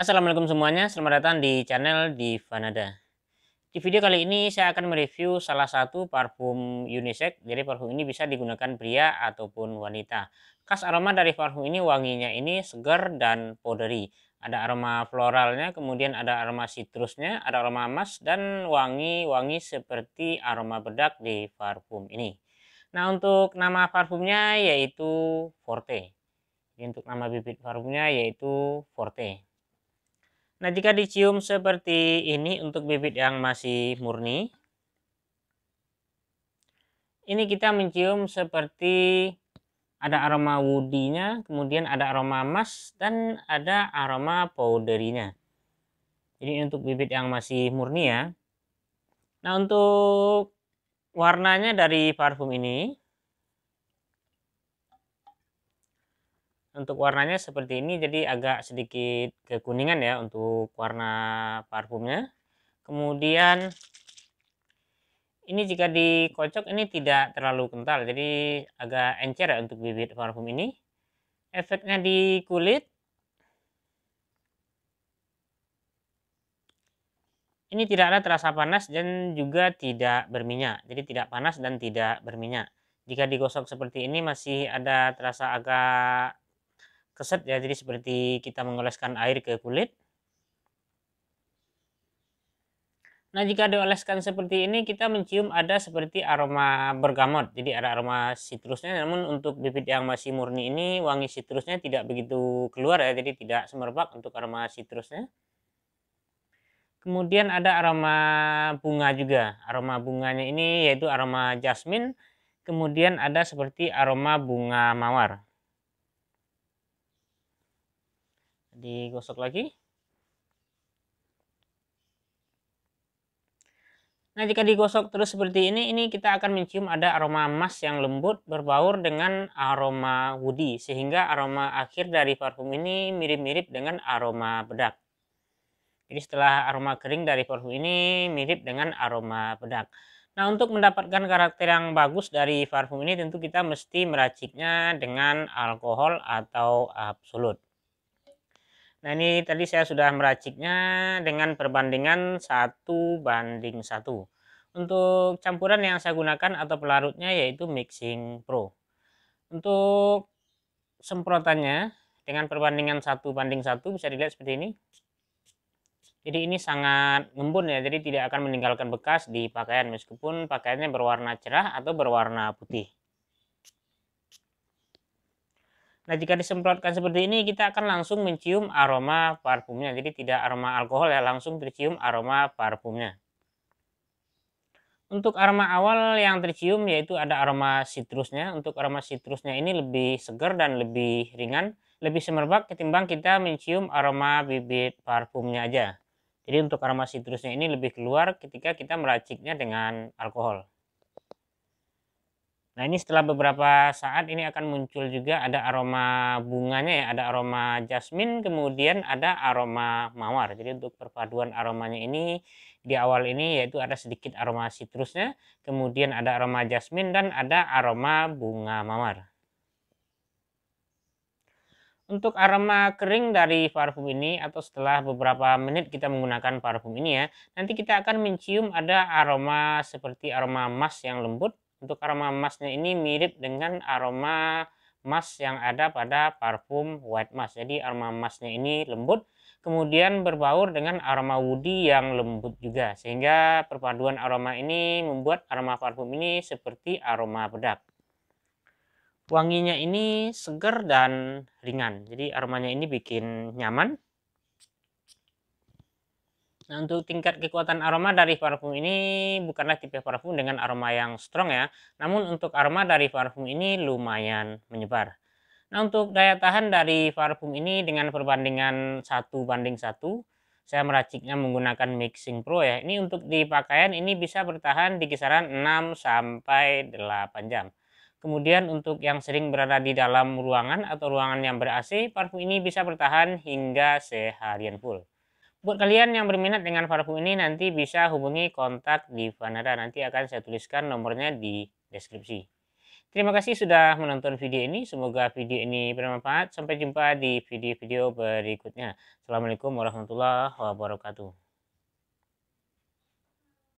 Assalamualaikum semuanya, selamat datang di channel Divanada. Di video kali ini saya akan mereview salah satu parfum unisex. Jadi parfum ini bisa digunakan pria ataupun wanita. Khas aroma dari parfum ini wanginya ini segar dan powdery. Ada aroma floralnya, kemudian ada aroma citrusnya, ada aroma emas dan wangi-wangi seperti aroma bedak di parfum ini. Nah untuk nama parfumnya yaitu Forte. Jadi, untuk nama bibit parfumnya yaitu Forte. Nah, jika dicium seperti ini untuk bibit yang masih murni, ini kita mencium seperti ada aroma woody-nya, kemudian ada aroma emas, dan ada aroma powderinya. nya Jadi untuk bibit yang masih murni ya. Nah, untuk warnanya dari parfum ini, untuk warnanya seperti ini jadi agak sedikit kekuningan ya untuk warna parfumnya kemudian ini jika dikocok ini tidak terlalu kental jadi agak encer ya untuk bibit parfum ini efeknya di kulit ini tidak ada terasa panas dan juga tidak berminyak jadi tidak panas dan tidak berminyak jika digosok seperti ini masih ada terasa agak keset ya jadi seperti kita mengoleskan air ke kulit Nah, jika dioleskan seperti ini, kita mencium ada seperti aroma bergamot. Jadi ada aroma citrusnya. namun untuk bibit yang masih murni ini wangi citrusnya tidak begitu keluar ya, jadi tidak semerbak untuk aroma citrusnya. Kemudian ada aroma bunga juga. Aroma bunganya ini yaitu aroma jasmin. Kemudian ada seperti aroma bunga mawar. digosok lagi Nah, jika digosok terus seperti ini, ini kita akan mencium ada aroma emas yang lembut berbaur dengan aroma woody, sehingga aroma akhir dari parfum ini mirip-mirip dengan aroma bedak. Jadi setelah aroma kering dari parfum ini mirip dengan aroma bedak. Nah, untuk mendapatkan karakter yang bagus dari parfum ini tentu kita mesti meraciknya dengan alkohol atau absolut. Nah ini tadi saya sudah meraciknya dengan perbandingan satu banding satu. Untuk campuran yang saya gunakan atau pelarutnya yaitu Mixing Pro. Untuk semprotannya dengan perbandingan satu banding satu bisa dilihat seperti ini. Jadi ini sangat ngembun ya, jadi tidak akan meninggalkan bekas di pakaian meskipun pakaiannya berwarna cerah atau berwarna putih. Nah, jika disemprotkan seperti ini, kita akan langsung mencium aroma parfumnya. Jadi tidak aroma alkohol ya, langsung tercium aroma parfumnya. Untuk aroma awal yang tercium yaitu ada aroma citrusnya. Untuk aroma citrusnya ini lebih segar dan lebih ringan, lebih semerbak ketimbang kita mencium aroma bibit parfumnya aja. Jadi untuk aroma citrusnya ini lebih keluar ketika kita meraciknya dengan alkohol. Nah ini setelah beberapa saat ini akan muncul juga ada aroma bunganya ya, ada aroma jasmine, kemudian ada aroma mawar. Jadi untuk perpaduan aromanya ini di awal ini yaitu ada sedikit aroma citrusnya, kemudian ada aroma jasmine dan ada aroma bunga mawar. Untuk aroma kering dari parfum ini atau setelah beberapa menit kita menggunakan parfum ini ya, nanti kita akan mencium ada aroma seperti aroma emas yang lembut, untuk aroma emasnya ini mirip dengan aroma emas yang ada pada parfum white mask. Jadi aroma emasnya ini lembut, kemudian berbaur dengan aroma woody yang lembut juga. Sehingga perpaduan aroma ini membuat aroma parfum ini seperti aroma bedak. Wanginya ini segar dan ringan. Jadi aromanya ini bikin nyaman Nah, untuk tingkat kekuatan aroma dari parfum ini bukanlah tipe parfum dengan aroma yang strong ya. Namun untuk aroma dari parfum ini lumayan menyebar. Nah, untuk daya tahan dari parfum ini dengan perbandingan satu banding satu, saya meraciknya menggunakan Mixing Pro ya. Ini untuk di pakaian ini bisa bertahan di kisaran 6 sampai 8 jam. Kemudian untuk yang sering berada di dalam ruangan atau ruangan yang ber AC, parfum ini bisa bertahan hingga seharian full. Buat kalian yang berminat dengan parfum ini nanti bisa hubungi kontak di Vanada. Nanti akan saya tuliskan nomornya di deskripsi. Terima kasih sudah menonton video ini. Semoga video ini bermanfaat. Sampai jumpa di video-video berikutnya. Assalamualaikum warahmatullahi wabarakatuh.